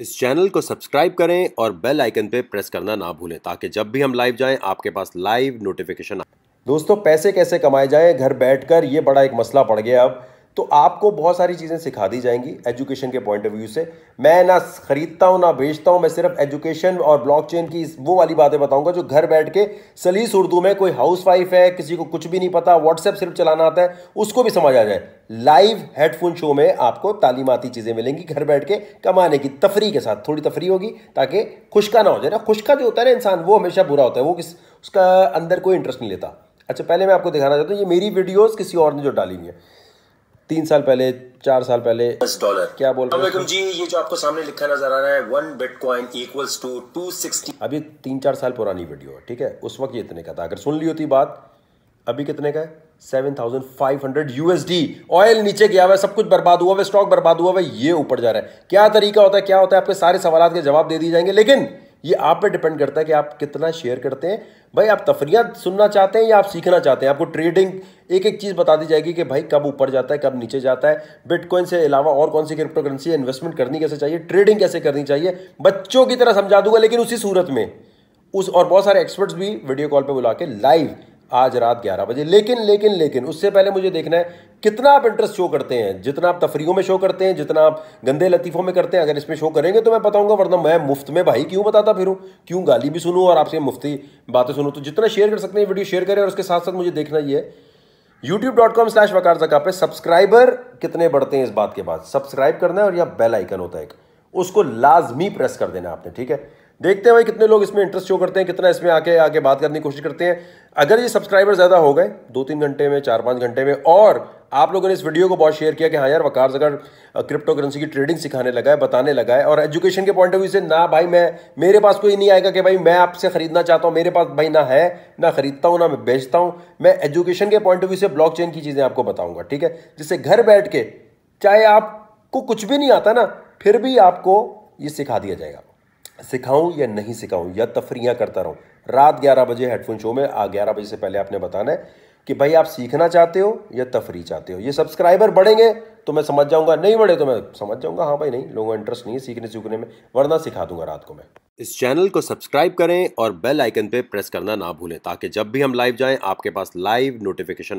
इस चैनल को सब्सक्राइब करें और बेल आइकन पे प्रेस करना ना भूलें ताकि जब भी हम लाइव जाएं आपके पास लाइव नोटिफिकेशन आए दोस्तों पैसे कैसे कमाए जाएं घर बैठकर ये बड़ा एक मसला पड़ गया अब तो आपको बहुत सारी चीज़ें सिखा दी जाएंगी एजुकेशन के पॉइंट ऑफ व्यू से मैं ना खरीदता हूँ ना बेचता हूँ मैं सिर्फ एजुकेशन और ब्लॉकचेन की वो वाली बातें बताऊंगा जो घर बैठ के सलीस उर्दू में कोई हाउस वाइफ है किसी को कुछ भी नहीं पता व्हाट्सएप सिर्फ चलाना आता है उसको भी समझ आ जाए लाइव हेडफोन शो में आपको तालीमती चीज़ें मिलेंगी घर बैठ के कमाने की तफरी के साथ थोड़ी तफरी होगी ताकि खुशका ना हो जाए ना खुशका जो होता है ना इंसान वो हमेशा बुरा होता है वो किस उसका अंदर कोई इंटरेस्ट नहीं लेता अच्छा पहले मैं आपको दिखाना चाहता हूँ ये मेरी वीडियोज़ किसी और ने जो डाली हुई है तीन साल पहले चार साल पहले दस डॉलर क्या बोल रहे हैं जी ये जो आपको सामने लिखा नजर आ रहा है one bitcoin equals to two sixty अभी तीन चार साल पुरानी वीडियो है ठीक है उस वक्त ये इतने का था अगर सुन ली होती बात अभी कितने का है seven thousand five hundred USD oil नीचे गया हुआ है सब कुछ बर्बाद हुआ हुआ स्टॉक बर्बाद हुआ हुआ ये ऊपर जा रहा है क्या तरीका होता है क्या होता है आपके सारे सवाल के जवाब दे दिए जाएंगे लेकिन ये आप पे डिपेंड करता है कि आप कितना शेयर करते हैं भाई आप तफरिया सुनना चाहते हैं या आप सीखना चाहते हैं आपको ट्रेडिंग एक एक चीज़ बता दी जाएगी कि भाई कब ऊपर जाता है कब नीचे जाता है बिटकॉइन से अलावा और कौन सी क्रिप्टो करेंसी इन्वेस्टमेंट करनी कैसे चाहिए ट्रेडिंग कैसे करनी चाहिए बच्चों की तरह समझा दूंगा लेकिन उसी सूरत में उस और बहुत सारे एक्सपर्ट्स भी वीडियो कॉल पर बुला के लाइव आज रात 11 बजे लेकिन लेकिन लेकिन उससे पहले मुझे देखना है कितना आप इंटरेस्ट शो करते हैं जितना आप तफरीहों में शो करते हैं जितना आप गंदे लतीफ़ों में करते हैं अगर इसमें शो करेंगे तो मैं बताऊंगा वरना मैं मुफ्त में भाई क्यों बताता फिर क्यों गाली भी सुनूं और आपसे मुफ्ती बातें सुनू तो जितना शेयर कर सकते हैं वीडियो शेयर करें और उसके साथ साथ मुझे देखना ये है YouTube dot com slash Waqar Zaka subscriber कितने बढ़ते हैं इस बात के बाद सब्सक्राइब करना है और यह बेल आइकन होता है एक उसको लाजमी प्रेस कर देना आपने ठीक है देखते हैं भाई कितने लोग इसमें इंटरेस्ट शो करते हैं कितना इसमें आके आके बात करने की कोशिश करते हैं अगर ये सब्सक्राइबर ज़्यादा हो गए दो तीन घंटे में चार पाँच घंटे में और आप लोगों ने इस वीडियो को बहुत शेयर किया कि हाँ यार वकार अगर क्रिप्टो करेंसी की ट्रेडिंग सिखाने लगा है बताने लगा है और एजुकेशन के पॉइंट ऑफ व्यू से ना भाई मैं मेरे पास कोई नहीं आएगा कि भाई मैं आपसे खरीदना चाहता हूँ मेरे पास भाई ना है ना खरीदता हूँ ना मैं बेचता हूँ मैं एजुकेशन के पॉइंट ऑफ व्यू से ब्लॉक की चीज़ें आपको बताऊँगा ठीक है जिससे घर बैठ के चाहे आपको कुछ भी नहीं आता ना फिर भी आपको ये सिखा दिया जाएगा सिखाऊं या नहीं सिखाऊं या तफरियाँ करता रहूं रात ग्यारह बजे हेडफोन शो में आ ग्यारह बजे से पहले आपने बताना है कि भाई आप सीखना चाहते हो या तफरी चाहते हो ये सब्सक्राइबर बढ़ेंगे तो मैं समझ जाऊंगा नहीं बढ़े तो मैं समझ जाऊंगा हाँ भाई नहीं लोगों का इंटरेस्ट नहीं है सीखने सीखने में वरना सिखा दूंगा रात को मैं इस चैनल को सब्सक्राइब करें और बेल आइकन पर प्रेस करना ना भूलें ताकि जब भी हम लाइव जाएं आपके पास लाइव नोटिफिकेशन